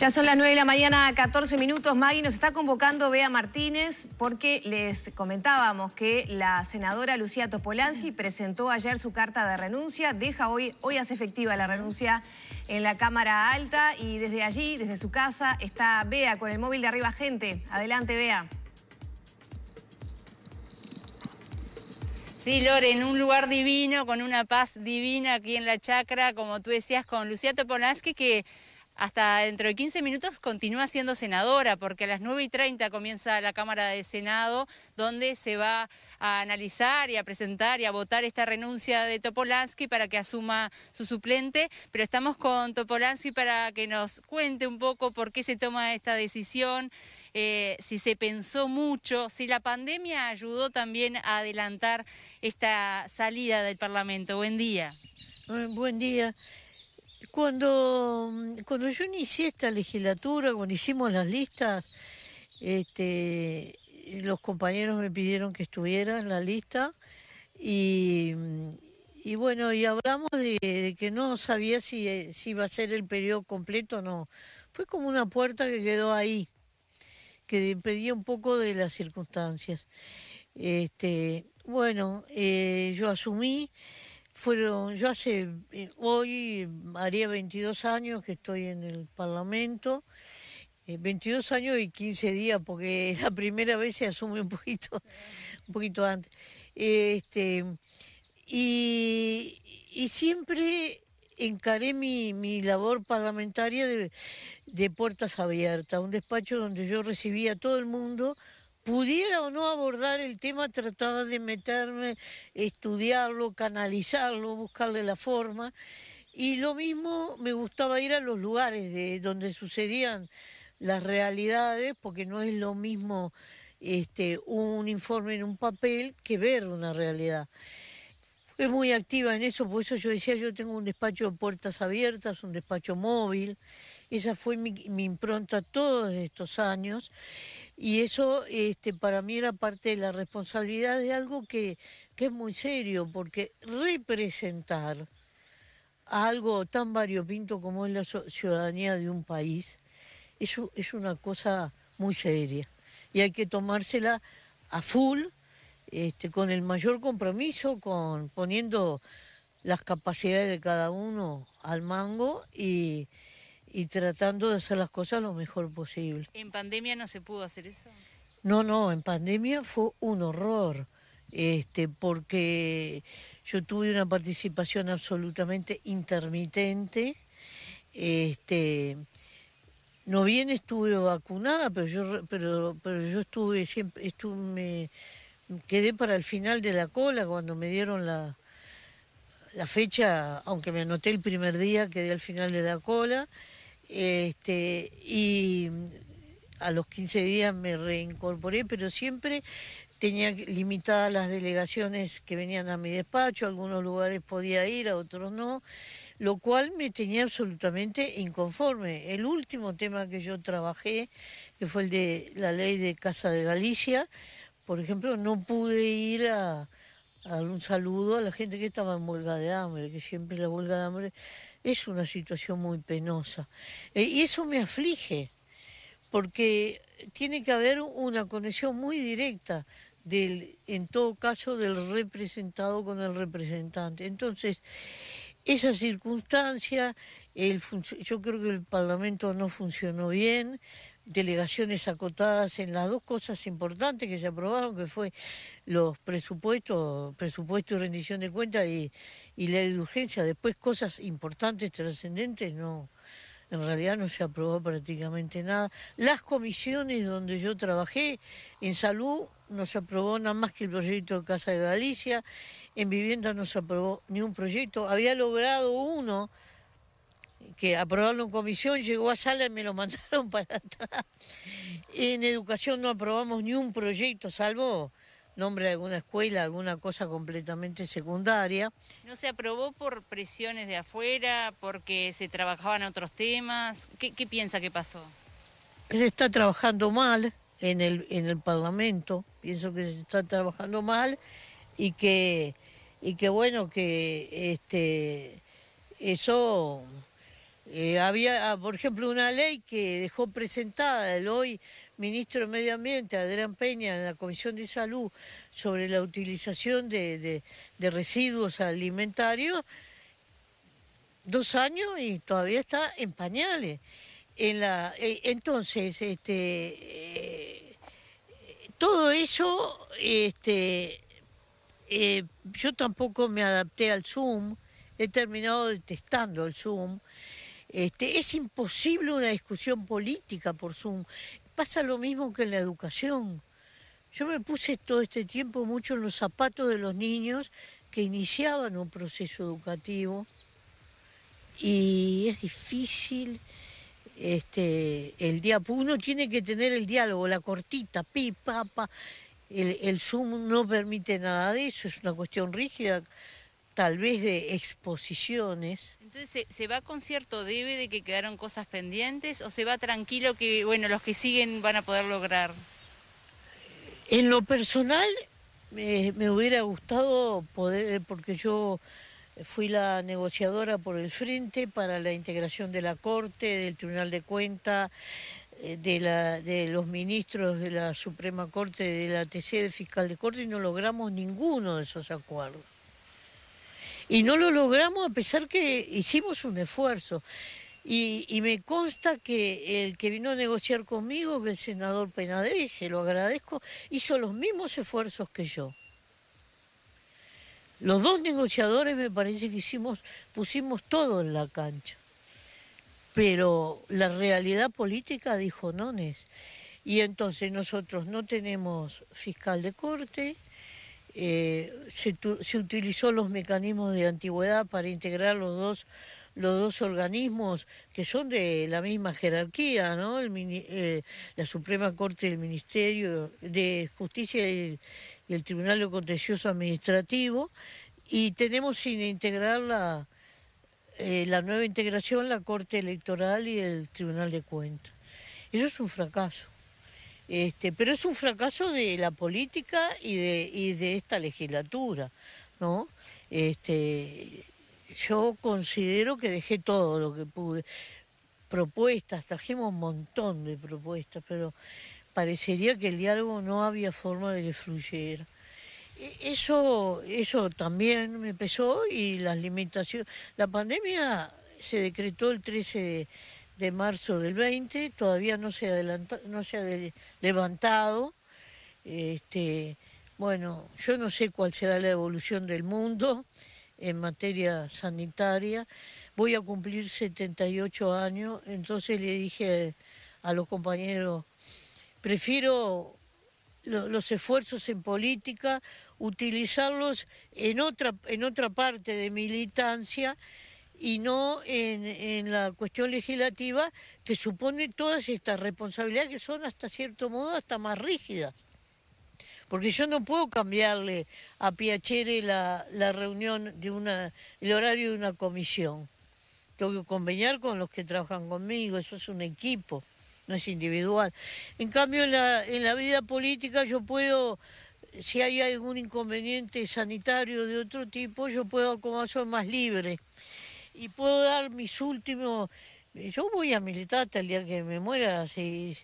Ya son las 9 de la mañana, 14 minutos. Maggie nos está convocando Bea Martínez porque les comentábamos que la senadora Lucía Topolansky presentó ayer su carta de renuncia. Deja hoy, hoy hace efectiva la renuncia en la Cámara Alta y desde allí, desde su casa, está Bea con el móvil de arriba gente. Adelante, Bea. Sí, Lore, en un lugar divino, con una paz divina aquí en la chacra, como tú decías, con Lucía Topolansky, que hasta dentro de 15 minutos continúa siendo senadora, porque a las 9 y 30 comienza la Cámara de Senado, donde se va a analizar y a presentar y a votar esta renuncia de Topolansky para que asuma su suplente. Pero estamos con Topolansky para que nos cuente un poco por qué se toma esta decisión, eh, si se pensó mucho, si la pandemia ayudó también a adelantar esta salida del Parlamento. Buen día. Buen día. Cuando, mm, cuando yo inicié esta legislatura, cuando hicimos las listas, este, los compañeros me pidieron que estuviera en la lista y, mm, bueno, y hablamos de, que no sabía eh, si, iba a ser el periodo completo o no. Fue como una puerta que quedó ahí, que dependía un poco de las circunstancias. Este, bueno, eh, yo asumí fueron, yo hace, eh, hoy haría 22 años que estoy en el Parlamento, 22 eh, años y 15 días, porque la primera vez se asume un poquito, un poquito antes. Este, y, siempre encaré mi, mi labor parlamentaria de, de puertas abiertas, un despacho donde yo recibía a todo el mundo, pudiera o no abordar el tema, trataba de meterme, estudiarlo, canalizarlo, buscarle la forma. Y lo mismo me gustaba ir a los lugares de donde sucedían las realidades, porque no es lo mismo este, un informe en un papel que ver una realidad. Fue muy activa en eso, por eso yo decía, yo tengo un despacho de puertas abiertas, un despacho móvil, esa fue mi, impronta todos estos años y eso este, para mí era parte de la responsabilidad de algo que, que es muy serio, porque representar algo tan variopinto como es la ciudadanía de un país eso es una cosa muy seria y hay que tomársela a full, este, con el mayor compromiso, con poniendo las capacidades de cada uno al mango y, y tratando de hacer las cosas lo mejor posible. ¿En pandemia no se pudo hacer eso? No, no, en pandemia fue un horror, este, porque yo tuve una participación absolutamente intermitente. Este, no bien estuve vacunada, pero yo, pero, pero yo estuve siempre, estuve, me, quedé para el final de la cola cuando me dieron la, la fecha, aunque me anoté el primer día, quedé al final de la cola este, y a los 15 días me reincorporé, pero siempre tenía limitadas las delegaciones que venían a mi despacho, algunos lugares podía ir, a otros no, lo cual me tenía absolutamente inconforme. El último tema que yo trabajé, que fue el de la ley de Casa de Galicia, por ejemplo, no pude ir a, a dar un saludo a la gente que estaba en huelga de hambre, que siempre la huelga de hambre es una situación muy penosa. Eh, y eso me aflige, porque tiene que haber una conexión muy directa del, en todo caso, del representado con el representante. Entonces, esa circunstancia, yo creo que el Parlamento no funcionó bien, delegaciones acotadas en las dos cosas importantes que se aprobaron, que fue los presupuestos, presupuesto y rendición de cuentas y, y la de urgencia. Después cosas importantes, trascendentes, no, en realidad no se aprobó prácticamente nada. Las comisiones donde yo trabajé, en salud no se aprobó nada más que el proyecto de Casa de Galicia, en vivienda no se aprobó ni un proyecto, había logrado uno que aprobaron en comisión, llegó a sala y me lo mandaron para atrás. En educación no aprobamos ni un proyecto, salvo nombre de alguna escuela, alguna cosa completamente secundaria. ¿No se aprobó por presiones de afuera, porque se trabajaban otros temas? ¿Qué, piensa que pasó? Se está trabajando mal en el, en el Parlamento, pienso que se está trabajando mal y que, y bueno, que este, eso eh, había, ah, por ejemplo, una ley que dejó presentada el hoy ministro de Medio Ambiente, Adrián Peña, en la Comisión de Salud sobre la utilización de, de, residuos alimentarios, dos años y todavía está en pañales. En la, eh, entonces, este, eh, todo eso, este, yo tampoco me adapté al Zoom, he terminado detestando el Zoom. Este, es imposible una discusión política por Zoom. Pasa lo mismo que en la educación. Yo me puse todo este tiempo mucho en los zapatos de los niños que iniciaban un proceso educativo y es difícil este, el día uno tiene que tener el diálogo, la cortita, pi, papa. el Zoom no permite nada de eso, es una cuestión rígida tal vez de exposiciones. Entonces, ¿se, va con cierto debe de que quedaron cosas pendientes o se va tranquilo que, bueno, los que siguen van a poder lograr? En lo personal, me, hubiera gustado poder, porque yo fui la negociadora por el frente para la integración de la Corte, del Tribunal de Cuentas, eh, de, la, de los ministros de la Suprema Corte, de la TC, del fiscal de Corte, y no logramos ninguno de esos acuerdos y no lo logramos a pesar que hicimos un esfuerzo. Y, me consta que el que vino a negociar conmigo, el senador Penadez, se lo agradezco, hizo los mismos esfuerzos que yo. Los dos negociadores me parece que hicimos, pusimos todo en la cancha. Pero la realidad política dijo no, es. Y entonces nosotros no tenemos fiscal de corte, eh, se, utilizó los mecanismos de antigüedad para integrar los dos, los dos organismos que son de la misma jerarquía, ¿no? Eh, la Suprema Corte del Ministerio de Justicia y, el Tribunal de Contencioso Administrativo, y tenemos sin integrar eh, la nueva integración la Corte Electoral y el Tribunal de Cuentas. Eso es un fracaso. Este, pero es un fracaso de la política y de, esta legislatura, ¿no? Este, yo considero que dejé todo lo que pude. Propuestas, trajimos un montón de propuestas, pero parecería que el diálogo no había forma de que fluyera. E, eso, eso también me pesó y las limitaciones. La pandemia se decretó el 13 de de marzo del 20, todavía no se, no se ha levantado. Este, bueno, yo no sé cuál será la evolución del mundo en materia sanitaria. Voy a cumplir 78 años, entonces le dije a los compañeros, prefiero los esfuerzos en política, utilizarlos en otra, en otra parte de militancia y no en, en, la cuestión legislativa que supone todas estas responsabilidades que son hasta cierto modo hasta más rígidas. Porque yo no puedo cambiarle a Piachere la, la reunión de una, el horario de una comisión. Tengo que conveniar con los que trabajan conmigo, eso es un equipo, no es individual. En cambio, en la, en la vida política yo puedo si hay algún inconveniente sanitario de otro tipo, yo puedo, como soy más libre y puedo dar mis últimos... Eh, yo voy a militar hasta el día que me muera, si,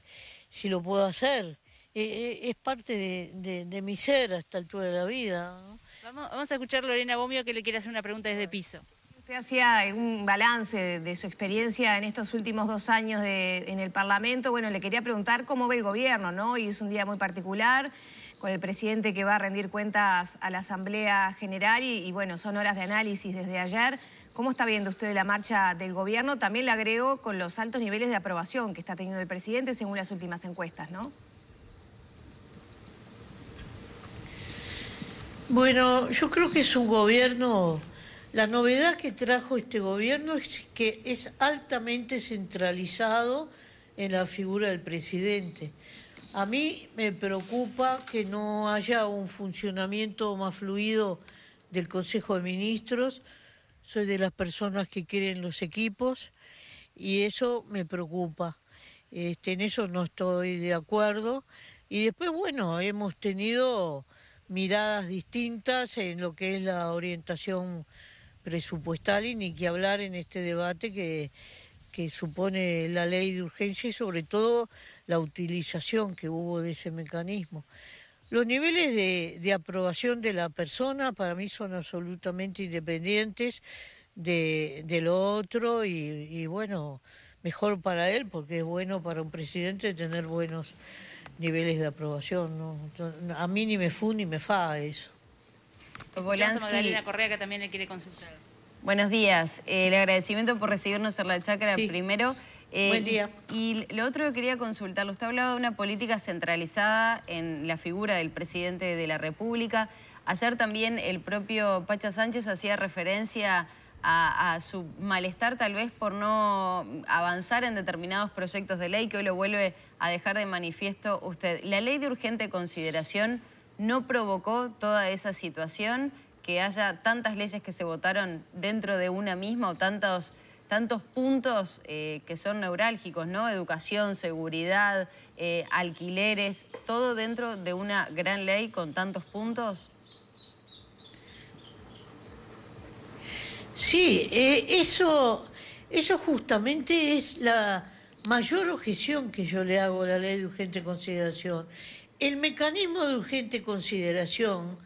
si lo puedo hacer. Eh, eh, es parte de, mi ser a esta altura de la vida. Vamos, a escuchar a Lorena Bomio que le quiere hacer una pregunta desde piso. Usted hacía un balance de, su experiencia en estos últimos dos años de, en el Parlamento. Bueno, le quería preguntar cómo ve el gobierno, ¿no? Y es un día muy particular con el presidente que va a rendir cuentas a la Asamblea General y bueno, son horas de análisis desde ayer. ¿Cómo está viendo usted la marcha del gobierno? También le agrego con los altos niveles de aprobación que está teniendo el presidente según las últimas encuestas, ¿no? Bueno, yo creo que es un gobierno, la novedad que trajo este gobierno es que es altamente centralizado en la figura del presidente. A mí me preocupa que no haya un funcionamiento más fluido del Consejo de Ministros, soy de las personas que quieren los equipos y eso me preocupa. Este, en eso no estoy de acuerdo. Y después, bueno, hemos tenido miradas distintas en lo que es la orientación presupuestal y ni que hablar en este debate que, que supone la ley de urgencia y sobre todo la utilización que hubo de ese mecanismo. Los niveles de, de aprobación de la persona para mí son absolutamente independientes de, del otro y, bueno, mejor para él porque es bueno para un presidente tener buenos niveles de aprobación. ¿no? A mí ni me fu ni me fa eso. volando Correa que también le quiere consultar. Buenos días. el agradecimiento por recibirnos en la chacra primero. Eh, Buen día. Y, lo otro que quería consultarlo, usted hablaba de una política centralizada en la figura del presidente de la República. Ayer también el propio Pacha Sánchez hacía referencia a su malestar tal vez por no avanzar en determinados proyectos de ley que hoy lo vuelve a dejar de manifiesto usted. ¿La ley de urgente consideración no provocó toda esa situación? que haya tantas leyes que se votaron dentro de una misma o tantos tantos puntos eh, que son neurálgicos, ¿no? Educación, seguridad, eh, alquileres, todo dentro de una gran ley con tantos puntos. Sí, eh, eso, eso justamente es la mayor objeción que yo le hago a la ley de urgente consideración. El mecanismo de urgente consideración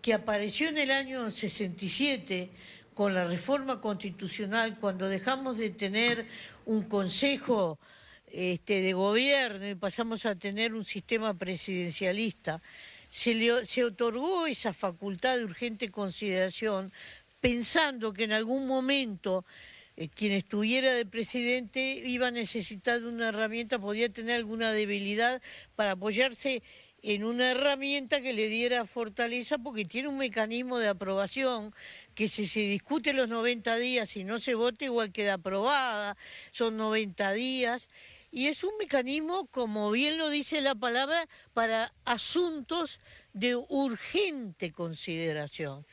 que apareció en el año 67 con la reforma constitucional, cuando dejamos de tener un consejo este, de gobierno y pasamos a tener un sistema presidencialista, se, le, se otorgó esa facultad de urgente consideración pensando que en algún momento eh, quien estuviera de presidente iba a necesitar una herramienta, podía tener alguna debilidad para apoyarse en una herramienta que le diera fortaleza porque tiene un mecanismo de aprobación que si se discute los 90 días y no se vote igual queda aprobada, son 90 días y es un mecanismo, como bien lo dice la palabra, para asuntos de urgente consideración.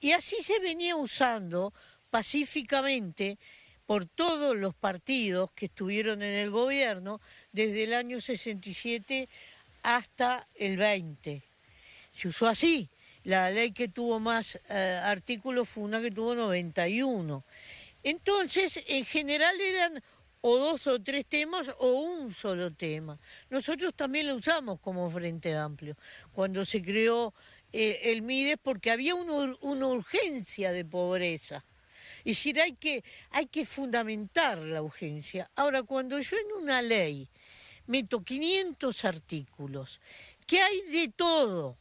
Y así se venía usando pacíficamente por todos los partidos que estuvieron en el gobierno desde el año 67 hasta el 20. Se usó así. La ley que tuvo más eh, artículos fue una que tuvo 91. Entonces, en general eran o dos o tres temas o un solo tema. Nosotros también lo usamos como Frente Amplio. Cuando se creó eh, el MIDES, porque había una, urgencia de pobreza. Es decir, hay que, hay que fundamentar la urgencia. Ahora, cuando yo en una ley meto 500 artículos, que hay de todo.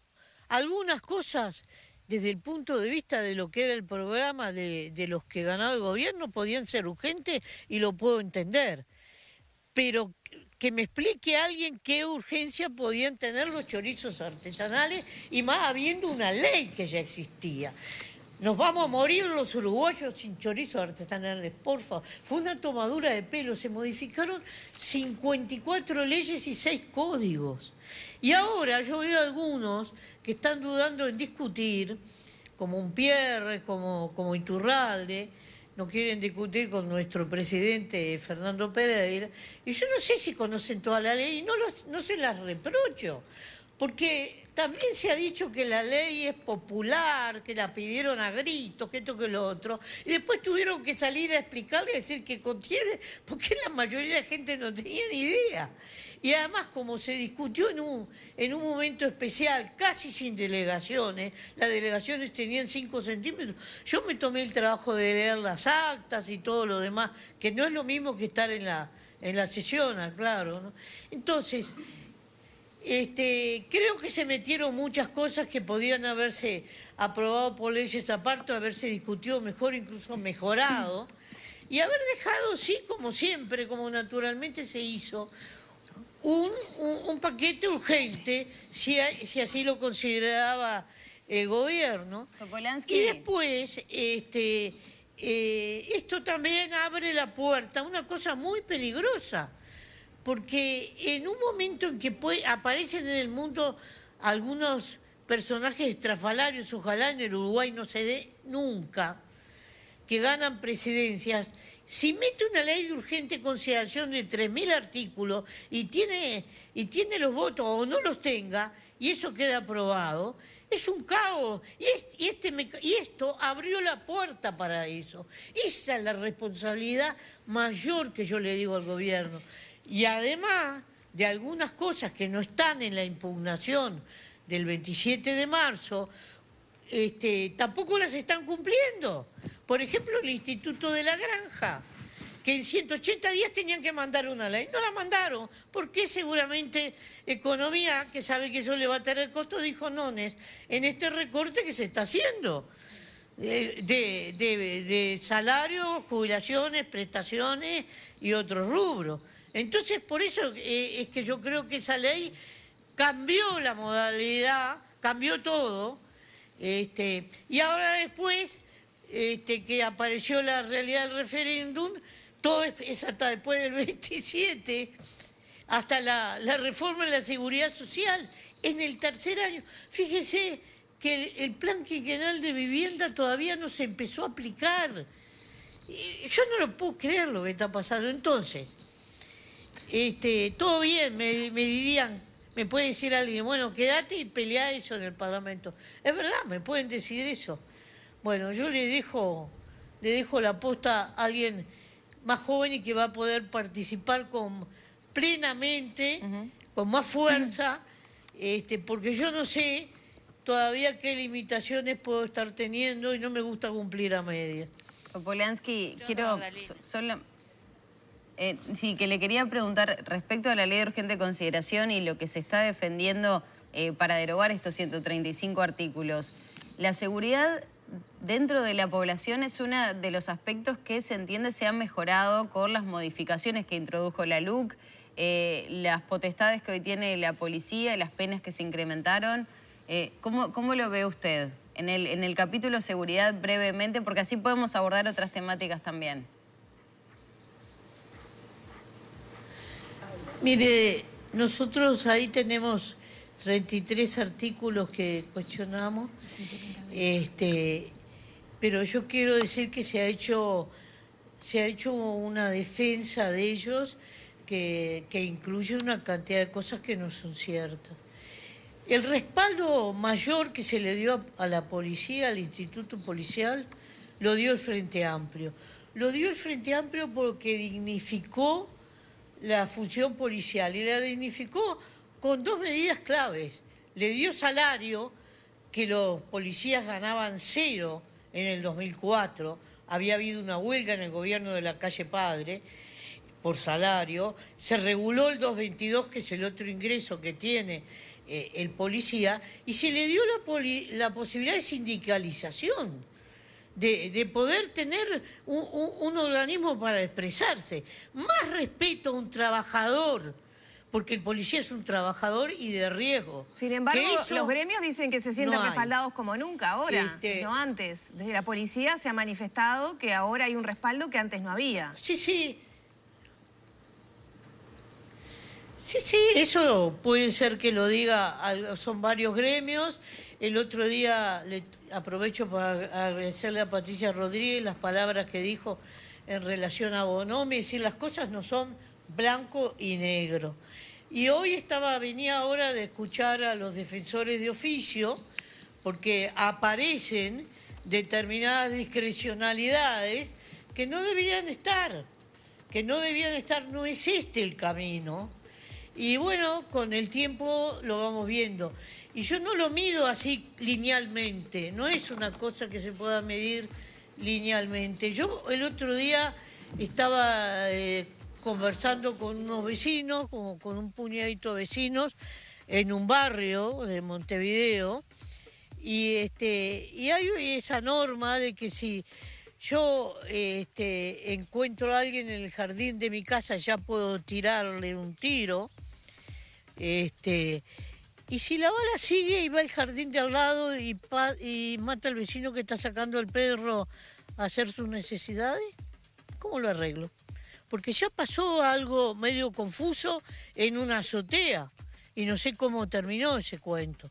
Algunas cosas, desde el punto de vista de lo que era el programa de, de los que ganaba el gobierno, podían ser urgentes y lo puedo entender. Pero que me explique alguien qué urgencia podían tener los chorizos artesanales y más habiendo una ley que ya existía. Nos vamos a morir los uruguayos sin chorizos artesanales, por favor. Fue una tomadura de pelo, se modificaron 54 leyes y 6 códigos. Y ahora yo veo algunos que están dudando en discutir, como un Pierre, como, como Iturralde, no quieren discutir con nuestro presidente Fernando Pereira, y yo no sé si conocen toda la ley, no, no se las reprocho. Porque también se ha dicho que la ley es popular, que la pidieron a gritos, que esto, que lo otro. Y después tuvieron que salir a explicarle y decir que contiene, porque la mayoría de la gente no tenía ni idea. Y además, como se discutió en un, en un momento especial, casi sin delegaciones, las delegaciones tenían cinco centímetros, yo me tomé el trabajo de leer las actas y todo lo demás, que no es lo mismo que estar en la, en la sesión, claro. ¿no? Entonces... Este, creo que se metieron muchas cosas que podían haberse aprobado por leyes aparte, haberse discutido mejor, incluso mejorado, y haber dejado, sí, como siempre, como naturalmente se hizo, un, paquete urgente, si, así lo consideraba el gobierno. Y después, este, eh, esto también abre la puerta a una cosa muy peligrosa porque en un momento en que aparecen en el mundo algunos personajes estrafalarios, ojalá en el Uruguay no se dé nunca, que ganan presidencias, si mete una ley de urgente consideración de 3.000 artículos y y tiene los votos o no los tenga, y eso queda aprobado, es un caos. Y, este y, esto abrió la puerta para eso. Esa es la responsabilidad mayor que yo le digo al gobierno. Y además de algunas cosas que no están en la impugnación del 27 de marzo, este, tampoco las están cumpliendo. Por ejemplo, el Instituto de la Granja que en 180 días tenían que mandar una ley. No la mandaron, porque seguramente Economía, que sabe que eso le va a tener costo, dijo nones en este recorte que se está haciendo de, salarios, jubilaciones, prestaciones y otros rubros. Entonces, por eso eh, es que yo creo que esa ley cambió la modalidad, cambió todo, este, y ahora después este, que apareció la realidad del referéndum, todo es, hasta después del 27, hasta la, reforma de la seguridad social, en el tercer año. Fíjese que el, plan quinquenal de vivienda todavía no se empezó a aplicar. Eh, yo no lo puedo creer lo que está pasando. Entonces, este, todo bien, me, dirían, me puede decir alguien, bueno, quédate y pelea eso en el Parlamento. Es verdad, me pueden decir eso. Bueno, yo le dejo, le dejo la posta a alguien más joven y que va a poder participar con plenamente, con más fuerza, este, porque yo no sé todavía qué limitaciones puedo estar teniendo y no me gusta cumplir a medias. Polanski, quiero solo... Eh, sí, que le quería preguntar respecto a la ley de urgente consideración y lo que se está defendiendo eh, para derogar estos 135 artículos. La seguridad dentro de la población es uno de los aspectos que se entiende se ha mejorado con las modificaciones que introdujo la LUC, eh, las potestades que hoy tiene la policía, las penas que se incrementaron. Eh, ¿cómo, ¿cómo, lo ve usted en el, en el capítulo seguridad brevemente? Porque así podemos abordar otras temáticas también. Mire, nosotros ahí tenemos 33 artículos que cuestionamos, este, pero yo quiero decir que se ha hecho, se ha hecho una defensa de ellos que, que incluye una cantidad de cosas que no son ciertas. El respaldo mayor que se le dio a la policía, al instituto policial, lo dio el Frente Amplio. Lo dio el Frente Amplio porque dignificó la función policial y la dignificó con dos medidas claves. Le dio salario, que los policías ganaban cero en el 2004, había habido una huelga en el gobierno de la calle Padre por salario, se reguló el 222, que es el otro ingreso que tiene eh, el policía, y se le dio la, posibilidad de sindicalización. De, poder tener un, organismo para expresarse. Más respeto a un trabajador porque el policía es un trabajador y de riesgo. Sin embargo, los gremios dicen que se sienten respaldados como nunca ahora, este- no antes. Desde la policía se ha manifestado que ahora hay un respaldo que antes no había. Sí, sí. Sí, sí, eso puede ser que lo diga, son varios gremios. El otro día aprovecho para agradecerle a Patricia Rodríguez las palabras que dijo en relación a Bonomi, es decir, las cosas no son blanco y negro. Y hoy estaba, venía hora de escuchar a los defensores de oficio, porque aparecen determinadas discrecionalidades que no debían estar, que no debían estar, no es este el camino. Y bueno, con el tiempo lo vamos viendo. Y yo no lo mido así linealmente, no es una cosa que se pueda medir linealmente. Yo el otro día estaba eh, conversando con unos vecinos, con, con un puñadito de vecinos, en un barrio de Montevideo. Y, este, y hay esa norma de que si yo este, encuentro a alguien en el jardín de mi casa, ya puedo tirarle un tiro. Este, y si la bala sigue y va al jardín de al lado y, y mata al vecino que está sacando al perro a hacer sus necesidades, ¿cómo lo arreglo? porque ya pasó algo medio confuso en una azotea y no sé cómo terminó ese cuento,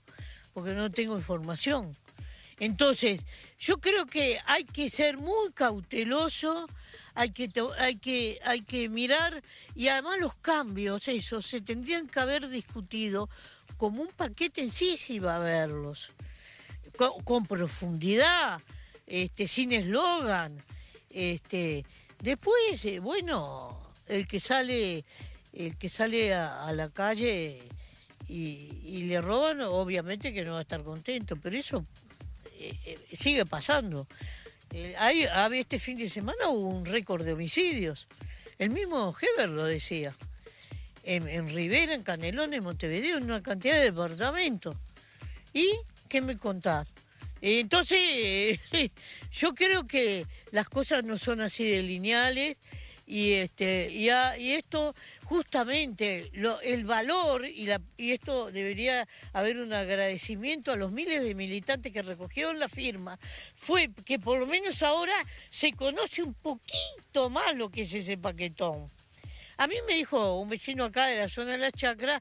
porque no tengo información. Entonces, yo creo que hay que ser muy cauteloso, hay que, hay que, hay que mirar y además los cambios, eso, se tendrían que haber discutido como un paquete en sí, sí va a verlos. con, con profundidad, este, sin eslogan, este, Después, eh, bueno, el que sale, el que sale a, la calle y, le roban, obviamente que no va a estar contento, pero eso eh, eh, sigue pasando. este fin de semana hubo un récord de homicidios. El mismo Heber lo decía. En, Rivera, en Canelones, en Montevideo, en una cantidad de departamentos. ¿Y qué me contás? Entonces, yo creo que las cosas no son así de lineales y este y, esto justamente el valor y y esto debería haber un agradecimiento a los miles de militantes que recogieron la firma fue que por lo menos ahora se conoce un poquito más lo que es ese paquetón a mí me dijo un vecino acá de la zona de la chacra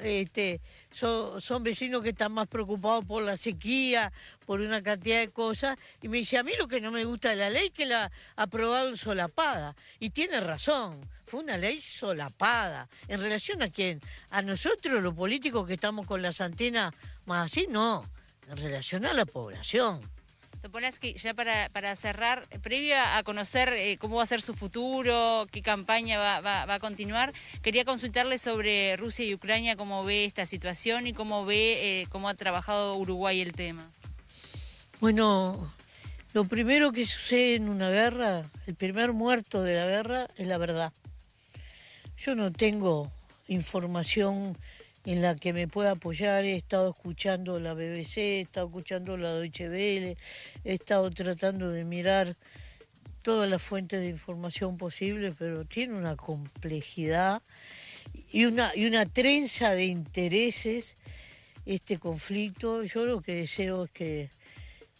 este, son, vecinos que están más preocupados por la sequía, por una cantidad de cosas, y me dice, a mí lo que no me gusta de la ley que la aprobaron solapada, y tiene razón, fue una ley solapada, en relación a quién, a nosotros los políticos que estamos con las antenas más así, no, en relación a la población. Topolansky, ya para, cerrar, previo a conocer eh, cómo va a ser su futuro, qué campaña va, a continuar, quería consultarle sobre Rusia y Ucrania, cómo ve esta situación y cómo ve, eh, cómo ha trabajado Uruguay el tema. Bueno, lo primero que sucede en una guerra, el primer muerto de la guerra es la verdad. Yo no tengo información en la que me pueda apoyar. He estado escuchando la BBC, he estado escuchando la Deutsche Welle, he estado tratando de mirar todas las fuentes de información posibles, pero tiene una complejidad y una, y una trenza de intereses este conflicto. Yo lo que deseo es que,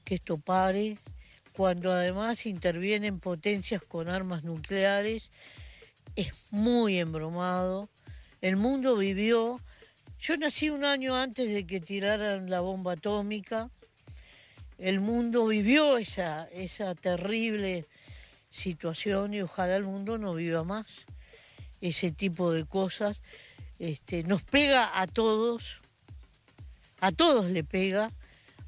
que esto pare, cuando además intervienen potencias con armas nucleares, es muy embromado. El mundo vivió yo nací un año antes de que tiraran la bomba atómica. El mundo vivió esa, terrible situación y ojalá el mundo no viva más ese tipo de cosas. Este, nos pega a todos, a todos le pega.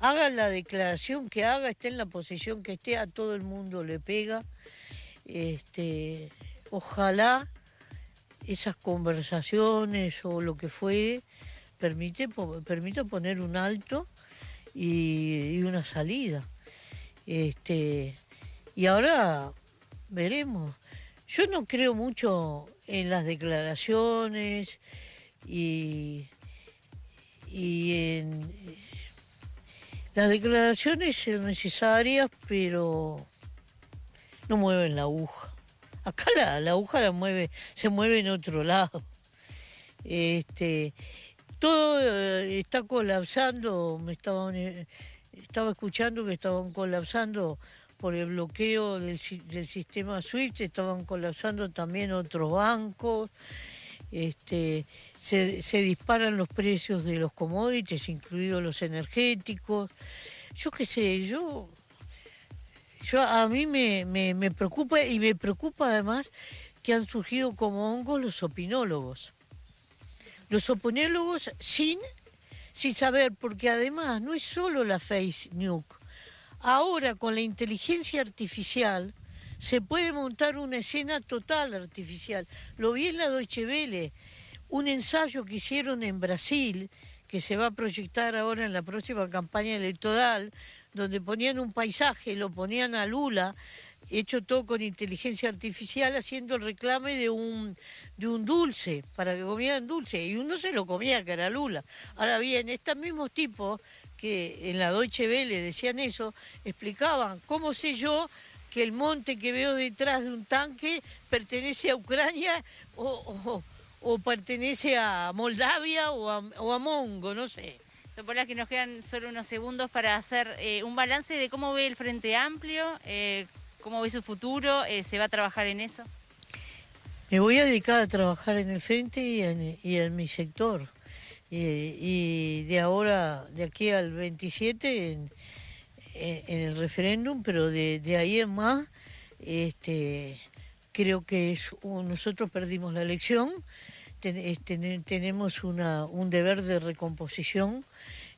Haga la declaración que haga, esté en la posición que esté, a todo el mundo le pega. Este, ojalá esas conversaciones o lo que fue permite, permite poner un alto y, una salida. Este, y ahora veremos. Yo no creo mucho en las declaraciones y, y en... Las declaraciones necesarias, pero no mueven la aguja. Acá la, la aguja mueve, se mueve en otro lado. Este, todo eh, está colapsando, me estaban, eh, estaba escuchando que estaban colapsando por el bloqueo del, sistema SWIFT, estaban colapsando también otros bancos, este, se, se disparan los precios de los commodities, incluidos los energéticos. Yo qué sé, yo yo, a mí me, preocupa y me preocupa además que han surgido como hongos los opinólogos. Los opinólogos sin, sin saber, porque además no es solo la face nuke. Ahora con la inteligencia artificial se puede montar una escena total artificial. Lo vi en la Deutsche un ensayo que hicieron en Brasil, que se va a proyectar ahora en la próxima campaña electoral, donde ponían un paisaje, lo ponían a Lula, hecho todo con inteligencia artificial, haciendo el reclame de un, de un dulce, para que comieran dulce, y uno se lo comía, que era Lula. Ahora bien, estos mismos tipos que en la Deutsche Welle decían eso, explicaban, ¿cómo sé yo? que el monte que veo detrás de un tanque pertenece a Ucrania o, pertenece a Moldavia o a, o a Mongo, no sé. Topola, que nos quedan solo unos segundos para hacer eh, un balance de cómo ve el Frente Amplio, eh, cómo ve su futuro, eh, ¿se va a trabajar en eso? Me voy a dedicar a trabajar en el Frente y en, mi sector. Y, de ahora, de aquí al 27, en, el referéndum, pero de, ahí en más, este, creo que nosotros perdimos la elección tenemos una, un deber de recomposición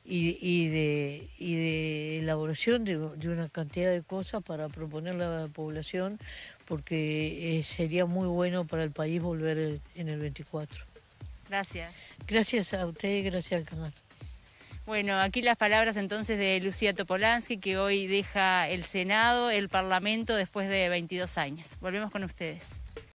y, de, de elaboración de, una cantidad de cosas para proponerle a la población, porque eh, sería muy bueno para el país volver en el 24. Gracias. Gracias a usted gracias al canal. Bueno, aquí las palabras entonces de Lucía Topolansky, que hoy deja el Senado, el Parlamento, después de 22 años. Volvemos con ustedes.